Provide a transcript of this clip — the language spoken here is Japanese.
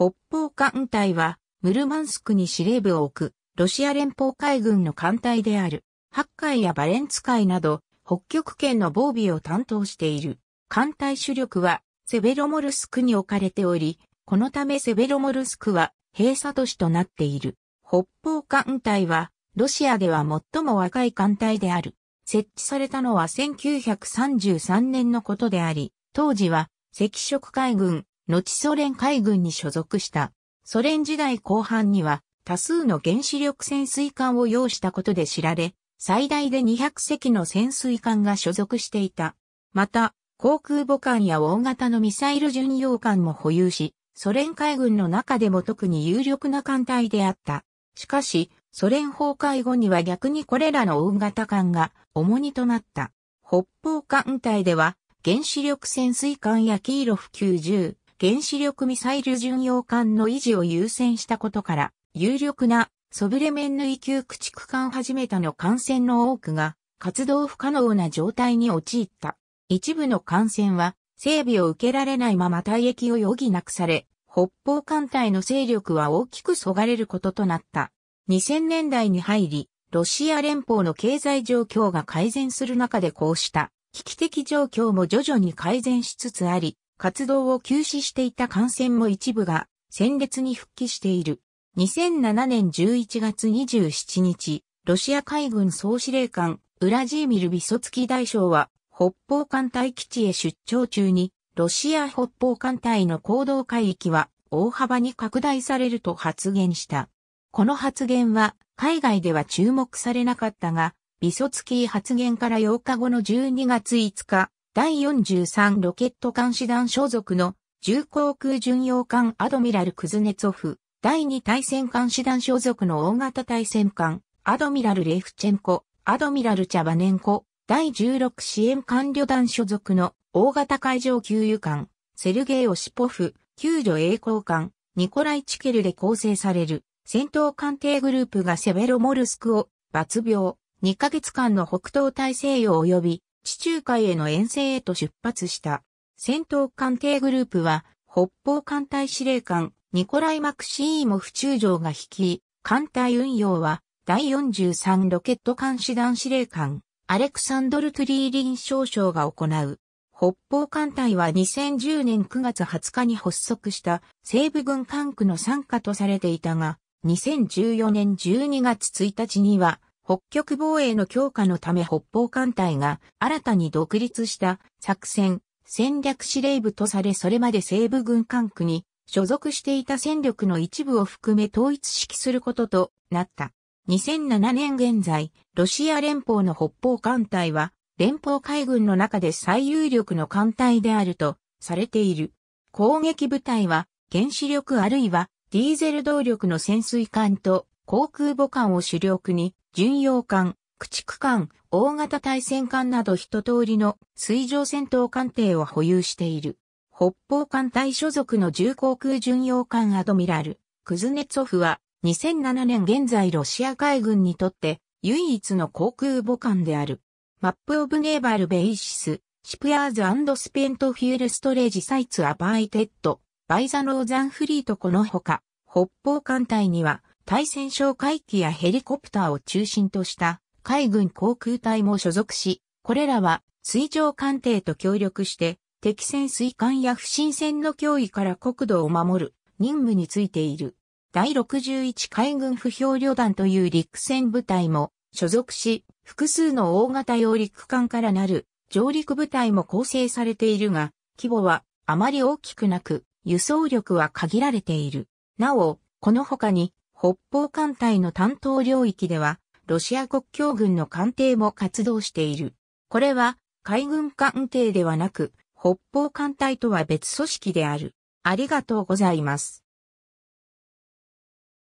北方艦隊は、ムルマンスクに司令部を置く、ロシア連邦海軍の艦隊である、八海やバレンツ海など、北極圏の防備を担当している。艦隊主力は、セベロモルスクに置かれており、このためセベロモルスクは、閉鎖都市となっている。北方艦隊は、ロシアでは最も若い艦隊である。設置されたのは1933年のことであり、当時は、赤色海軍、後ソ連海軍に所属した。ソ連時代後半には多数の原子力潜水艦を要したことで知られ、最大で200隻の潜水艦が所属していた。また、航空母艦や大型のミサイル巡洋艦も保有し、ソ連海軍の中でも特に有力な艦隊であった。しかし、ソ連崩壊後には逆にこれらの大型艦が重荷となった。北方艦隊では、原子力潜水艦やキーロフ90、原子力ミサイル巡洋艦の維持を優先したことから、有力なソブレメンヌイ級駆逐艦始めたの艦船の多くが活動不可能な状態に陥った。一部の艦船は整備を受けられないまま退役を余儀なくされ、北方艦隊の勢力は大きくそがれることとなった。2000年代に入り、ロシア連邦の経済状況が改善する中でこうした危機的状況も徐々に改善しつつあり、活動を休止していた感染も一部が戦列に復帰している。2007年11月27日、ロシア海軍総司令官、ウラジーミル・ビソツキ大将は、北方艦隊基地へ出張中に、ロシア北方艦隊の行動海域は大幅に拡大されると発言した。この発言は海外では注目されなかったが、ビソツキー発言から8日後の12月5日、第43ロケット監視団所属の重航空巡洋艦アドミラル・クズネツォフ、第2対戦監視団所属の大型対戦艦、アドミラル・レフチェンコ、アドミラル・チャバネンコ、第16支援官旅団所属の大型海上給油艦、セルゲイ・オシポフ、救助栄光艦、ニコライ・チケルで構成される戦闘艦艇グループがセベロモルスクを、抜病、2ヶ月間の北東大西洋及び地中海への遠征へと出発した。戦闘艦艇グループは、北方艦隊司令官、ニコライ・マクシーモフ中将が率い、艦隊運用は、第43ロケット艦師団司令官、アレクサンドル・トゥリーリン少将が行う。北方艦隊は2010年9月20日に発足した西部軍管区の参加とされていたが、2014年12月1日には北極防衛の強化のため北方艦隊が新たに独立した作戦戦略司令部とされそれまで西部軍管区に所属していた戦力の一部を含め統一指揮することとなった。2007年現在、ロシア連邦の北方艦隊は連邦海軍の中で最有力の艦隊であるとされている。攻撃部隊は原子力あるいはディーゼル動力の潜水艦と航空母艦を主力に巡洋艦、駆逐艦、大型対戦艦など一通りの水上戦闘艦艇を保有している。北方艦隊所属の重航空巡洋艦アドミラル、クズネツォフは2007年現在ロシア海軍にとって唯一の航空母艦である。マップオブネーバルベイシス、シプヤーズスペントフュールストレージサイツアバイテッド、バイザローザンフリートこのほか、北方艦隊には対戦哨戒機やヘリコプターを中心とした海軍航空隊も所属し、これらは水上艦艇と協力して敵戦水艦や不審船の脅威から国土を守る任務についている。第61海軍不評旅団という陸戦部隊も所属し、複数の大型揚陸艦からなる上陸部隊も構成されているが、規模はあまり大きくなく、輸送力は限られている。なお、この他に北方艦隊の担当領域では、ロシア国境軍の艦艇も活動している。これは、海軍艦艇ではなく、北方艦隊とは別組織である。ありがとうございます。